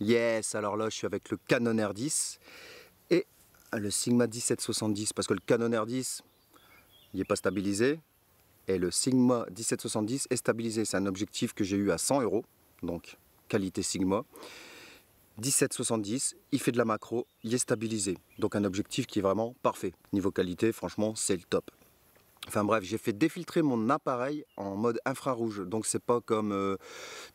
Yes, alors là je suis avec le Canon R10 et le Sigma 1770 parce que le Canon R10 il n'est pas stabilisé et le Sigma 1770 est stabilisé. C'est un objectif que j'ai eu à 100 euros, donc qualité Sigma. 1770, il fait de la macro, il est stabilisé. Donc un objectif qui est vraiment parfait. Niveau qualité, franchement, c'est le top. Enfin bref, j'ai fait défiltrer mon appareil en mode infrarouge. Donc c'est pas comme, euh,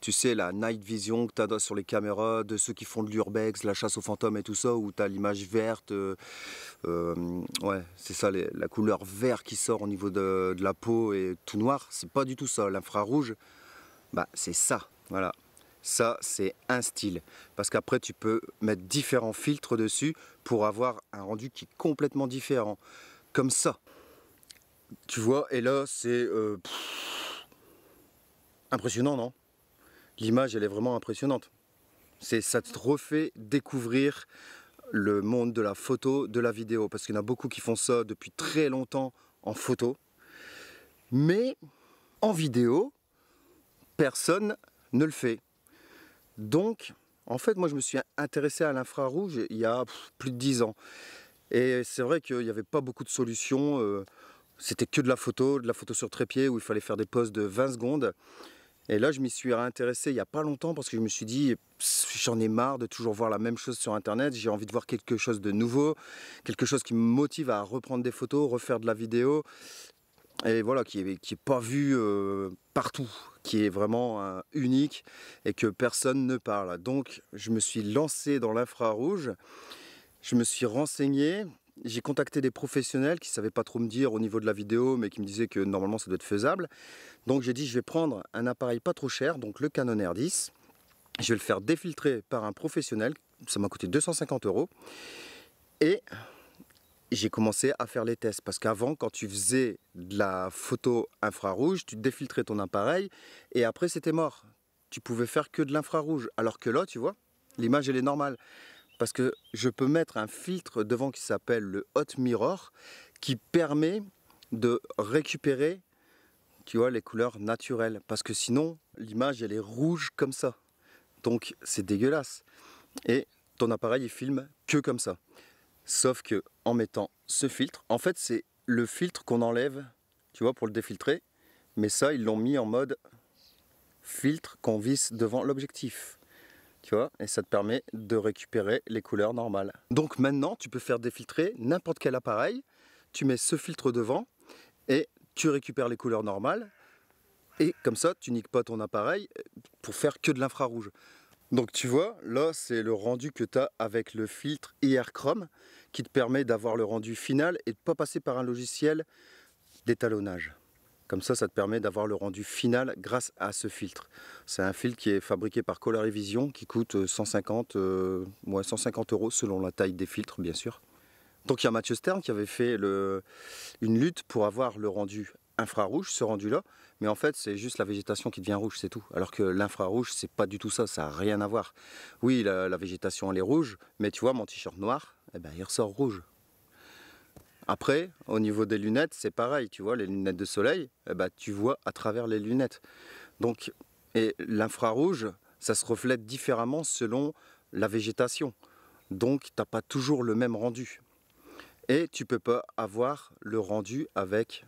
tu sais, la night vision que t'as sur les caméras de ceux qui font de l'urbex, la chasse aux fantômes et tout ça, où t'as l'image verte. Euh, euh, ouais, c'est ça, la couleur vert qui sort au niveau de, de la peau et tout noir. C'est pas du tout ça. L'infrarouge, bah c'est ça. Voilà. Ça, c'est un style. Parce qu'après, tu peux mettre différents filtres dessus pour avoir un rendu qui est complètement différent. Comme ça. Tu vois, et là, c'est... Euh, impressionnant, non L'image, elle est vraiment impressionnante. C'est Ça te refait découvrir le monde de la photo, de la vidéo, parce qu'il y en a beaucoup qui font ça depuis très longtemps en photo. Mais en vidéo, personne ne le fait. Donc, en fait, moi, je me suis intéressé à l'infrarouge il y a plus de dix ans. Et c'est vrai qu'il n'y avait pas beaucoup de solutions. Euh, c'était que de la photo, de la photo sur trépied où il fallait faire des pauses de 20 secondes. Et là, je m'y suis intéressé il n'y a pas longtemps parce que je me suis dit, j'en ai marre de toujours voir la même chose sur Internet, j'ai envie de voir quelque chose de nouveau, quelque chose qui me motive à reprendre des photos, refaire de la vidéo, et voilà, qui n'est est pas vu euh, partout, qui est vraiment euh, unique et que personne ne parle. Donc, je me suis lancé dans l'infrarouge, je me suis renseigné, j'ai contacté des professionnels qui ne savaient pas trop me dire au niveau de la vidéo, mais qui me disaient que normalement ça doit être faisable. Donc j'ai dit je vais prendre un appareil pas trop cher, donc le Canon R10. Je vais le faire défiltrer par un professionnel, ça m'a coûté 250 euros. Et j'ai commencé à faire les tests parce qu'avant quand tu faisais de la photo infrarouge tu défiltrais ton appareil et après c'était mort tu pouvais faire que de l'infrarouge alors que là tu vois l'image elle est normale parce que je peux mettre un filtre devant qui s'appelle le hot mirror qui permet de récupérer tu vois les couleurs naturelles parce que sinon l'image elle est rouge comme ça donc c'est dégueulasse et ton appareil il filme que comme ça sauf que en mettant ce filtre en fait c'est le filtre qu'on enlève tu vois pour le défiltrer mais ça ils l'ont mis en mode filtre qu'on visse devant l'objectif vois, et ça te permet de récupérer les couleurs normales. Donc maintenant, tu peux faire défiltrer n'importe quel appareil, tu mets ce filtre devant et tu récupères les couleurs normales, et comme ça, tu niques pas ton appareil pour faire que de l'infrarouge. Donc tu vois, là c'est le rendu que tu as avec le filtre IR Chrome qui te permet d'avoir le rendu final et de ne pas passer par un logiciel d'étalonnage. Comme ça, ça te permet d'avoir le rendu final grâce à ce filtre. C'est un filtre qui est fabriqué par Colorvision, qui coûte 150, euh, 150 euh, euros selon la taille des filtres, bien sûr. Donc il y a Mathieu Stern qui avait fait une lutte pour avoir le rendu infrarouge, ce rendu-là, mais en fait c'est juste la végétation qui devient rouge, c'est tout. Alors que l'infrarouge, c'est pas du tout ça, ça n'a rien à voir. Oui, la, végétation elle est rouge, mais tu vois mon t-shirt noir, eh ben, il ressort rouge. Après, au niveau des lunettes, c'est pareil, tu vois, les lunettes de soleil, eh ben, tu vois à travers les lunettes. Donc, et l'infrarouge, ça se reflète différemment selon la végétation. Donc, tu n'as pas toujours le même rendu. Et tu peux pas avoir le rendu avec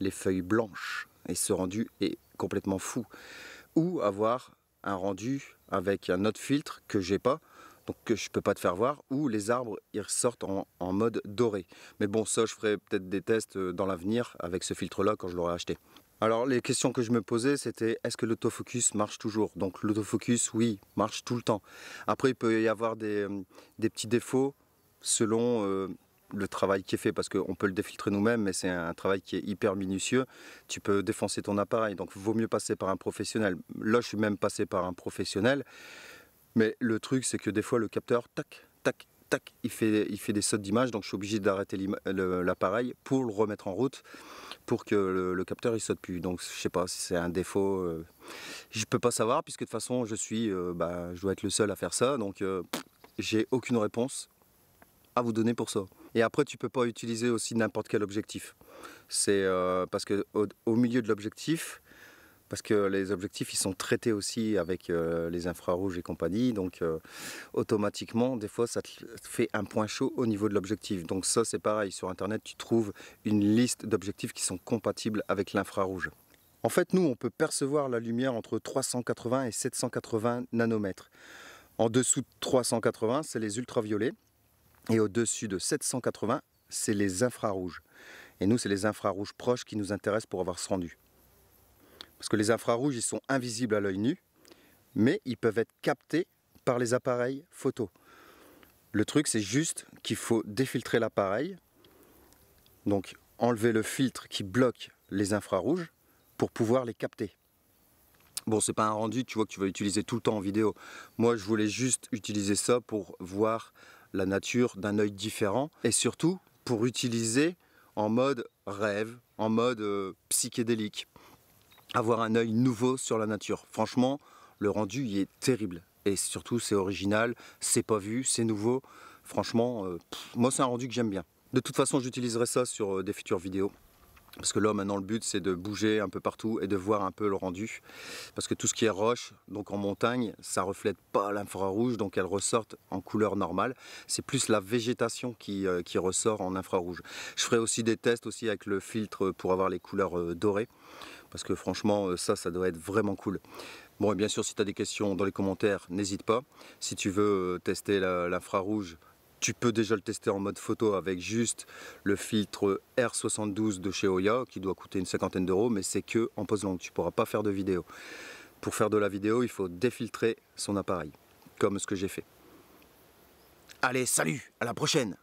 les feuilles blanches. Et ce rendu est complètement fou. Ou avoir un rendu avec un autre filtre que j'ai pas, donc que je peux pas te faire voir, où les arbres ils ressortent en, mode doré. Mais bon, ça je ferai peut-être des tests euh, dans l'avenir avec ce filtre-là quand je l'aurai acheté. Alors les questions que je me posais c'était est-ce que l'autofocus marche toujours Donc l'autofocus oui marche tout le temps. Après il peut y avoir des, euh, petits défauts selon euh, le travail qui est fait parce qu'on peut le défiltrer nous-mêmes mais c'est un travail qui est hyper minutieux. Tu peux défoncer ton appareil donc vaut mieux passer par un professionnel. Là je suis même passé par un professionnel. Mais le truc, c'est que des fois, le capteur, tac, tac, tac, il fait, il fait des sautes d'image, donc je suis obligé d'arrêter l'appareil pour le remettre en route, pour que le, capteur il saute plus. Donc je ne sais pas si c'est un défaut, euh, je peux pas savoir, puisque de toute façon je suis, euh, bah, je dois être le seul à faire ça, donc euh, j'ai aucune réponse à vous donner pour ça. Et après tu peux pas utiliser aussi n'importe quel objectif, c'est parce qu'au milieu de l'objectif, parce que les objectifs ils sont traités aussi avec euh, les infrarouges et compagnie, donc euh, automatiquement des fois ça fait un point chaud au niveau de l'objectif. Donc ça c'est pareil, sur internet tu trouves une liste d'objectifs qui sont compatibles avec l'infrarouge. En fait nous on peut percevoir la lumière entre 380 et 780 nanomètres. En dessous de 380 c'est les ultraviolets et au-dessus de 780 c'est les infrarouges. Et nous c'est les infrarouges proches qui nous intéressent pour avoir ce rendu. Parce que les infrarouges, ils sont invisibles à l'œil nu, mais ils peuvent être captés par les appareils photo. Le truc, c'est juste qu'il faut défiltrer l'appareil, donc enlever le filtre qui bloque les infrarouges pour pouvoir les capter. Bon, c'est pas un rendu, tu vois, que tu vas utiliser tout le temps en vidéo. Moi, je voulais juste utiliser ça pour voir la nature d'un œil différent et surtout pour utiliser en mode rêve, en mode euh, psychédélique avoir un œil nouveau sur la nature. Franchement, le rendu y est terrible. Et surtout, c'est original, c'est pas vu, c'est nouveau. Franchement, euh, moi, c'est un rendu que j'aime bien. De toute façon, j'utiliserai ça sur euh, des futures vidéos. Parce que là, maintenant, le but, c'est de bouger un peu partout et de voir un peu le rendu. Parce que tout ce qui est roche, donc en montagne, ça ne reflète pas l'infrarouge, donc elles ressortent en couleur normale. C'est plus la végétation euh, qui, ressort en infrarouge. Je ferai aussi des tests aussi avec le filtre pour avoir les couleurs euh, dorées. Parce que franchement, euh, ça, ça doit être vraiment cool. Bon, et bien sûr, si tu as des questions dans les commentaires, n'hésite pas. Si tu veux tester l'infrarouge, tu peux déjà le tester en mode photo avec juste le filtre R72 de chez Oya qui doit coûter une cinquantaine d'euros, mais c'est que en pose longue, tu pourras pas faire de vidéo. Pour faire de la vidéo, il faut défiltrer son appareil, comme ce que j'ai fait. Allez, salut, à la prochaine